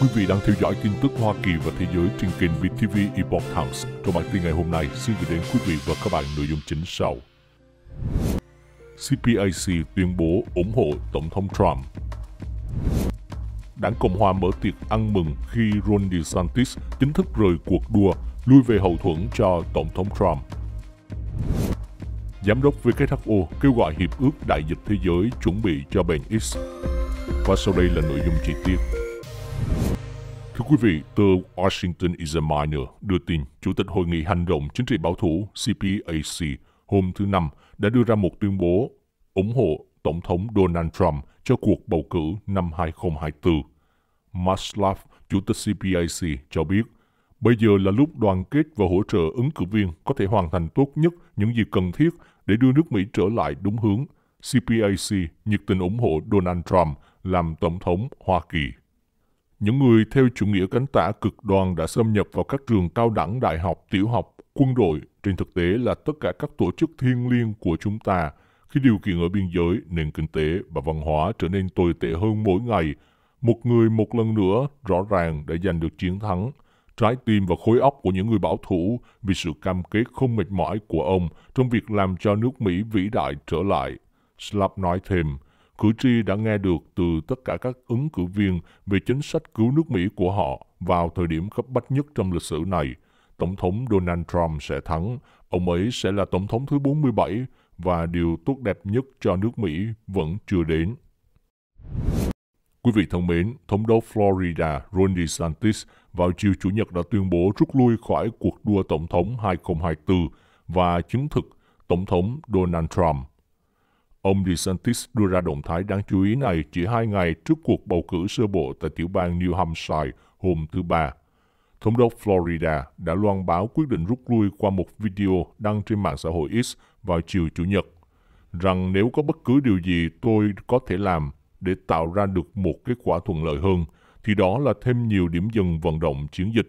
Quý vị đang theo dõi tin tức Hoa Kỳ và thế giới trên kênh VTV Epoch Times. Trong bản tin ngày hôm nay, xin gửi đến quý vị và các bạn nội dung chính sau. CPAC tuyên bố ủng hộ Tổng thống Trump. Đảng Cộng Hòa mở tiệc ăn mừng khi Ron DeSantis chính thức rời cuộc đua, lui về hậu thuẫn cho Tổng thống Trump. Giám đốc WHO kêu gọi Hiệp ước Đại dịch Thế giới chuẩn bị cho bệnh X. Và sau đây là nội dung chi tiết. Thưa quý vị, tờ Washington Examiner đưa tin Chủ tịch Hội nghị Hành động Chính trị Bảo thủ CPAC hôm thứ Năm đã đưa ra một tuyên bố ủng hộ Tổng thống Donald Trump cho cuộc bầu cử năm 2024. Maslav, Chủ tịch CPAC, cho biết Bây giờ là lúc đoàn kết và hỗ trợ ứng cử viên có thể hoàn thành tốt nhất những gì cần thiết để đưa nước Mỹ trở lại đúng hướng. CPAC nhiệt tình ủng hộ Donald Trump làm Tổng thống Hoa Kỳ. Những người theo chủ nghĩa cánh tả cực đoan đã xâm nhập vào các trường cao đẳng, đại học, tiểu học, quân đội, trên thực tế là tất cả các tổ chức thiêng liêng của chúng ta khi điều kiện ở biên giới, nền kinh tế và văn hóa trở nên tồi tệ hơn mỗi ngày. Một người một lần nữa rõ ràng đã giành được chiến thắng. Trái tim và khối óc của những người bảo thủ vì sự cam kết không mệt mỏi của ông trong việc làm cho nước Mỹ vĩ đại trở lại. Slap nói thêm, cử tri đã nghe được từ tất cả các ứng cử viên về chính sách cứu nước Mỹ của họ vào thời điểm cấp bách nhất trong lịch sử này. Tổng thống Donald Trump sẽ thắng, ông ấy sẽ là tổng thống thứ 47 và điều tốt đẹp nhất cho nước Mỹ vẫn chưa đến. Quý vị thân mến, Thống đốc Florida Ron DeSantis vào chiều Chủ nhật đã tuyên bố rút lui khỏi cuộc đua Tổng thống 2024 và chứng thực Tổng thống Donald Trump Ông DeSantis đưa ra động thái đáng chú ý này chỉ hai ngày trước cuộc bầu cử sơ bộ tại tiểu bang New Hampshire hôm thứ Ba. Thống đốc Florida đã loan báo quyết định rút lui qua một video đăng trên mạng xã hội X vào chiều Chủ nhật, rằng nếu có bất cứ điều gì tôi có thể làm để tạo ra được một kết quả thuận lợi hơn, thì đó là thêm nhiều điểm dừng vận động chiến dịch,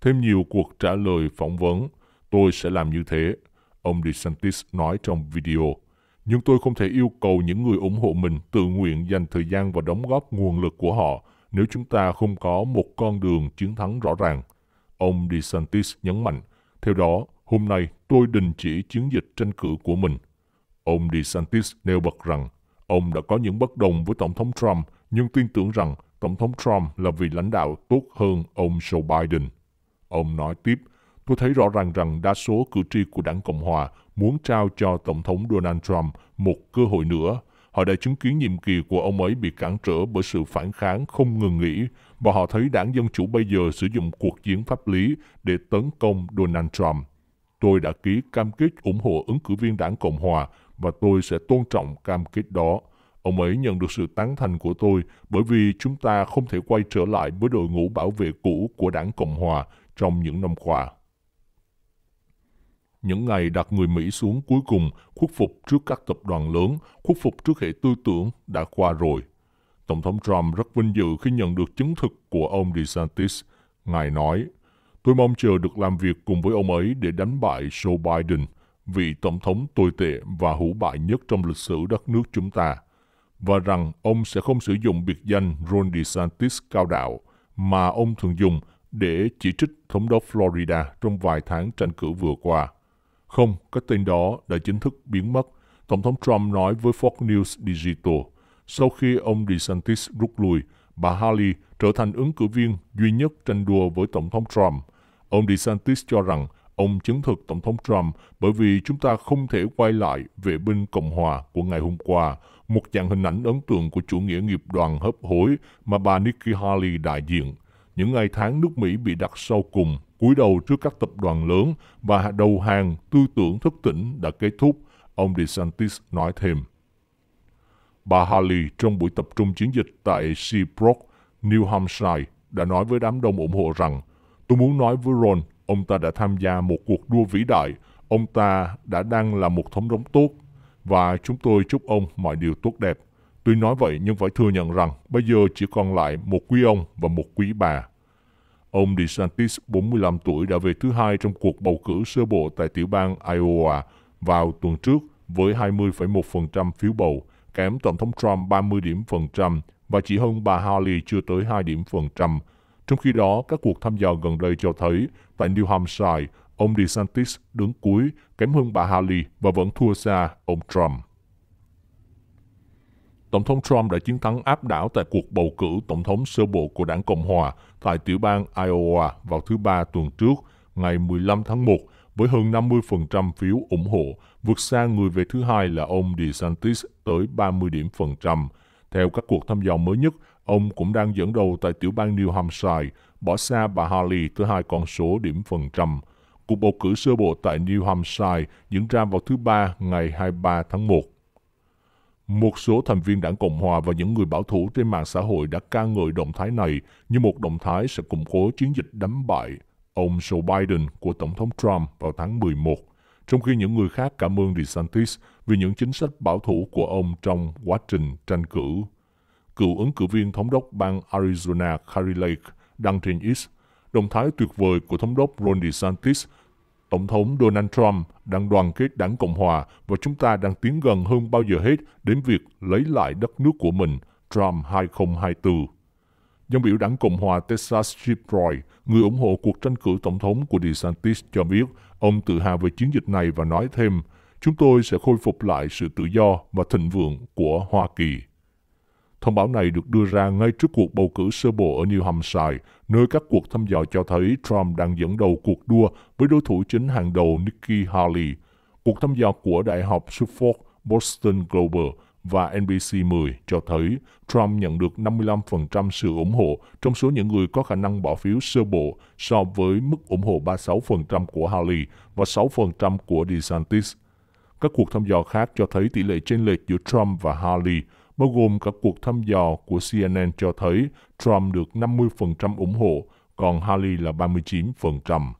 thêm nhiều cuộc trả lời phỏng vấn. Tôi sẽ làm như thế, ông DeSantis nói trong video nhưng tôi không thể yêu cầu những người ủng hộ mình tự nguyện dành thời gian và đóng góp nguồn lực của họ nếu chúng ta không có một con đường chiến thắng rõ ràng. Ông DeSantis nhấn mạnh, theo đó, hôm nay tôi đình chỉ chiến dịch tranh cử của mình. Ông DeSantis nêu bật rằng, ông đã có những bất đồng với Tổng thống Trump nhưng tin tưởng rằng Tổng thống Trump là vị lãnh đạo tốt hơn ông Joe Biden. Ông nói tiếp, tôi thấy rõ ràng rằng đa số cử tri của đảng Cộng Hòa muốn trao cho Tổng thống Donald Trump một cơ hội nữa. Họ đã chứng kiến nhiệm kỳ của ông ấy bị cản trở bởi sự phản kháng không ngừng nghỉ và họ thấy đảng Dân Chủ bây giờ sử dụng cuộc chiến pháp lý để tấn công Donald Trump. Tôi đã ký cam kết ủng hộ ứng cử viên đảng Cộng Hòa và tôi sẽ tôn trọng cam kết đó. Ông ấy nhận được sự tán thành của tôi bởi vì chúng ta không thể quay trở lại với đội ngũ bảo vệ cũ của đảng Cộng Hòa trong những năm qua những ngày đặt người Mỹ xuống cuối cùng khuất phục trước các tập đoàn lớn, khuất phục trước hệ tư tưởng đã qua rồi. Tổng thống Trump rất vinh dự khi nhận được chứng thực của ông DeSantis. Ngài nói, tôi mong chờ được làm việc cùng với ông ấy để đánh bại Joe Biden, vị tổng thống tồi tệ và hủ bại nhất trong lịch sử đất nước chúng ta, và rằng ông sẽ không sử dụng biệt danh Ron DeSantis cao đạo mà ông thường dùng để chỉ trích thống đốc Florida trong vài tháng tranh cử vừa qua. Không, cái tên đó đã chính thức biến mất, Tổng thống Trump nói với Fox News Digital. Sau khi ông DeSantis rút lui, bà Haley trở thành ứng cử viên duy nhất tranh đua với Tổng thống Trump. Ông DeSantis cho rằng ông chứng thực Tổng thống Trump bởi vì chúng ta không thể quay lại về binh Cộng Hòa của ngày hôm qua, một dàn hình ảnh ấn tượng của chủ nghĩa nghiệp đoàn hấp hối mà bà Nikki Haley đại diện những ngày tháng nước Mỹ bị đặt sau cùng, cúi đầu trước các tập đoàn lớn và đầu hàng tư tưởng thức tỉnh đã kết thúc, ông DeSantis nói thêm. Bà Haley trong buổi tập trung chiến dịch tại Seabrook, New Hampshire đã nói với đám đông ủng hộ rằng Tôi muốn nói với Ron, ông ta đã tham gia một cuộc đua vĩ đại, ông ta đã đang là một thống đốc tốt và chúng tôi chúc ông mọi điều tốt đẹp. Tuy nói vậy nhưng phải thừa nhận rằng bây giờ chỉ còn lại một quý ông và một quý bà. Ông DeSantis, 45 tuổi, đã về thứ hai trong cuộc bầu cử sơ bộ tại tiểu bang Iowa vào tuần trước với 20,1% phiếu bầu, kém Tổng thống Trump 30 điểm phần trăm và chỉ hơn bà Haley chưa tới 2 điểm phần trăm. Trong khi đó, các cuộc thăm dò gần đây cho thấy tại New Hampshire, ông DeSantis đứng cuối, kém hơn bà Haley và vẫn thua xa ông Trump. Tổng thống Trump đã chiến thắng áp đảo tại cuộc bầu cử tổng thống sơ bộ của đảng Cộng Hòa tại tiểu bang Iowa vào thứ Ba tuần trước, ngày 15 tháng 1, với hơn 50% phiếu ủng hộ, vượt xa người về thứ hai là ông DeSantis tới 30 điểm phần trăm. Theo các cuộc thăm dò mới nhất, ông cũng đang dẫn đầu tại tiểu bang New Hampshire, bỏ xa bà Haley tới hai con số điểm phần trăm. Cuộc bầu cử sơ bộ tại New Hampshire diễn ra vào thứ Ba ngày 23 tháng 1. Một số thành viên đảng Cộng hòa và những người bảo thủ trên mạng xã hội đã ca ngợi động thái này như một động thái sẽ củng cố chiến dịch đánh bại ông Joe Biden của Tổng thống Trump vào tháng 11, trong khi những người khác cảm ơn DeSantis vì những chính sách bảo thủ của ông trong quá trình tranh cử. Cựu ứng cử viên thống đốc bang Arizona Carrie Lake đăng trên X, động thái tuyệt vời của thống đốc Ron DeSantis – Tổng thống Donald Trump đang đoàn kết đảng Cộng Hòa và chúng ta đang tiến gần hơn bao giờ hết đến việc lấy lại đất nước của mình, Trump 2024. Dân biểu đảng Cộng Hòa Texas Chip Roy, người ủng hộ cuộc tranh cử tổng thống của DeSantis cho biết ông tự hào về chiến dịch này và nói thêm, chúng tôi sẽ khôi phục lại sự tự do và thịnh vượng của Hoa Kỳ. Thông báo này được đưa ra ngay trước cuộc bầu cử sơ bộ ở New Hampshire, nơi các cuộc thăm dò cho thấy Trump đang dẫn đầu cuộc đua với đối thủ chính hàng đầu Nikki Haley. Cuộc thăm dò của Đại học Suffolk Boston Globe và NBC10 cho thấy Trump nhận được 55% sự ủng hộ trong số những người có khả năng bỏ phiếu sơ bộ so với mức ủng hộ 36% của Haley và 6% của DeSantis. Các cuộc thăm dò khác cho thấy tỷ lệ chênh lệch giữa Trump và Haley – bao gồm cả cuộc thăm dò của CNN cho thấy Trump được 50% ủng hộ, còn Haley là 39%.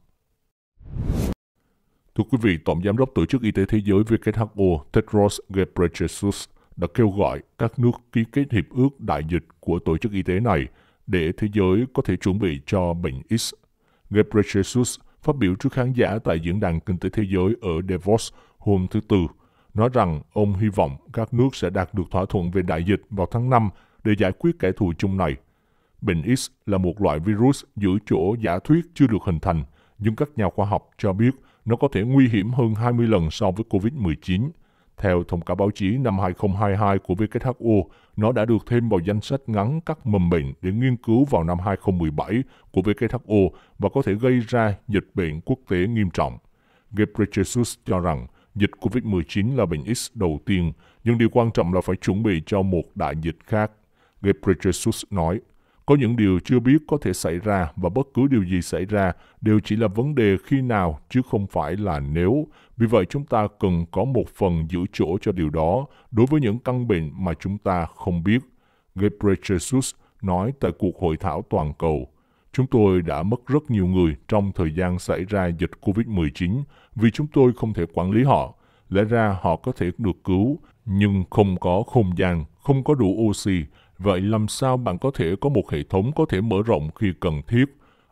Thưa quý vị, Tổng Giám đốc Tổ chức Y tế Thế giới WHO Tedros Ghebreyesus đã kêu gọi các nước ký kết hiệp ước đại dịch của Tổ chức Y tế này để thế giới có thể chuẩn bị cho bệnh X. Ghebreyesus phát biểu trước khán giả tại Diễn đàn Kinh tế Thế giới ở Davos hôm thứ Tư – nói rằng ông hy vọng các nước sẽ đạt được thỏa thuận về đại dịch vào tháng 5 để giải quyết kẻ thù chung này. Bệnh X là một loại virus giữ chỗ giả thuyết chưa được hình thành, nhưng các nhà khoa học cho biết nó có thể nguy hiểm hơn 20 lần so với COVID-19. Theo thông cáo báo chí năm 2022 của WHO, nó đã được thêm vào danh sách ngắn các mầm bệnh để nghiên cứu vào năm 2017 của WHO và có thể gây ra dịch bệnh quốc tế nghiêm trọng. Gabriel Jesus cho rằng dịch COVID-19 là bệnh X đầu tiên, nhưng điều quan trọng là phải chuẩn bị cho một đại dịch khác. Ghebreyesus nói, có những điều chưa biết có thể xảy ra và bất cứ điều gì xảy ra đều chỉ là vấn đề khi nào chứ không phải là nếu. Vì vậy chúng ta cần có một phần giữ chỗ cho điều đó đối với những căn bệnh mà chúng ta không biết. Ghebreyesus nói tại cuộc hội thảo toàn cầu. Chúng tôi đã mất rất nhiều người trong thời gian xảy ra dịch COVID-19 vì chúng tôi không thể quản lý họ, lẽ ra họ có thể được cứu, nhưng không có không gian, không có đủ oxy. Vậy làm sao bạn có thể có một hệ thống có thể mở rộng khi cần thiết?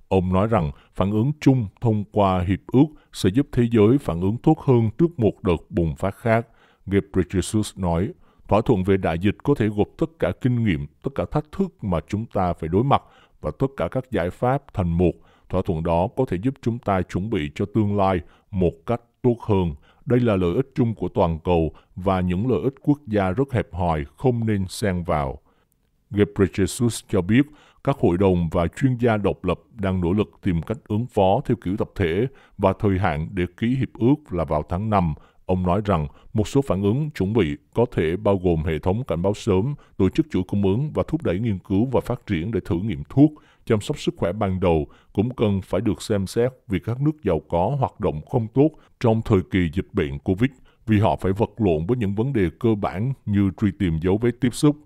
Ông nói rằng phản ứng chung thông qua hiệp ước sẽ giúp thế giới phản ứng tốt hơn trước một đợt bùng phát khác. Ghebreyesus nói, thỏa thuận về đại dịch có thể gộp tất cả kinh nghiệm, tất cả thách thức mà chúng ta phải đối mặt và tất cả các giải pháp thành một Thỏa thuận đó có thể giúp chúng ta chuẩn bị cho tương lai một cách tốt hơn. Đây là lợi ích chung của toàn cầu và những lợi ích quốc gia rất hẹp hòi không nên xen vào. Ghebreyesus cho biết các hội đồng và chuyên gia độc lập đang nỗ lực tìm cách ứng phó theo kiểu tập thể và thời hạn để ký hiệp ước là vào tháng 5. Ông nói rằng một số phản ứng chuẩn bị có thể bao gồm hệ thống cảnh báo sớm, tổ chức chuỗi cung ứng và thúc đẩy nghiên cứu và phát triển để thử nghiệm thuốc, chăm sóc sức khỏe ban đầu cũng cần phải được xem xét vì các nước giàu có hoạt động không tốt trong thời kỳ dịch bệnh COVID vì họ phải vật lộn với những vấn đề cơ bản như truy tìm dấu vết tiếp xúc.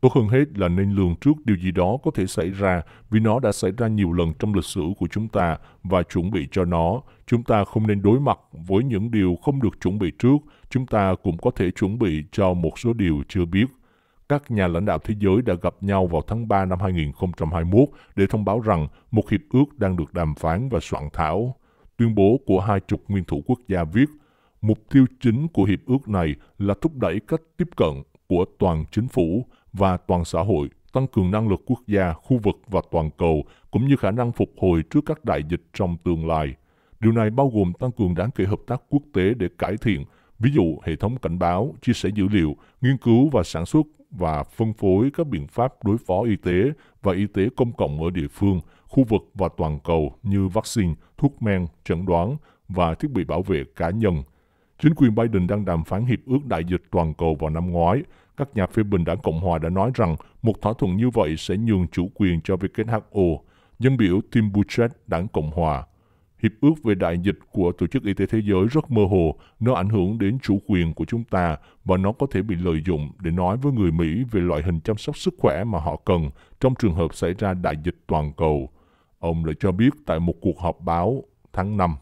Tốt hơn hết là nên lường trước điều gì đó có thể xảy ra vì nó đã xảy ra nhiều lần trong lịch sử của chúng ta và chuẩn bị cho nó. Chúng ta không nên đối mặt với những điều không được chuẩn bị trước, chúng ta cũng có thể chuẩn bị cho một số điều chưa biết các nhà lãnh đạo thế giới đã gặp nhau vào tháng 3 năm 2021 để thông báo rằng một hiệp ước đang được đàm phán và soạn thảo. Tuyên bố của hai chục nguyên thủ quốc gia viết, mục tiêu chính của hiệp ước này là thúc đẩy cách tiếp cận của toàn chính phủ và toàn xã hội tăng cường năng lực quốc gia, khu vực và toàn cầu, cũng như khả năng phục hồi trước các đại dịch trong tương lai. Điều này bao gồm tăng cường đáng kể hợp tác quốc tế để cải thiện ví dụ hệ thống cảnh báo, chia sẻ dữ liệu, nghiên cứu và sản xuất và phân phối các biện pháp đối phó y tế và y tế công cộng ở địa phương, khu vực và toàn cầu như vaccine, thuốc men, chẩn đoán và thiết bị bảo vệ cá nhân. Chính quyền Biden đang đàm phán hiệp ước đại dịch toàn cầu vào năm ngoái. Các nhà phê bình đảng Cộng hòa đã nói rằng một thỏa thuận như vậy sẽ nhường chủ quyền cho WHO. Dân biểu Tim Buchet, đảng Cộng hòa, Hiệp ước về đại dịch của Tổ chức Y tế Thế giới rất mơ hồ, nó ảnh hưởng đến chủ quyền của chúng ta và nó có thể bị lợi dụng để nói với người Mỹ về loại hình chăm sóc sức khỏe mà họ cần trong trường hợp xảy ra đại dịch toàn cầu. Ông lại cho biết tại một cuộc họp báo tháng 5.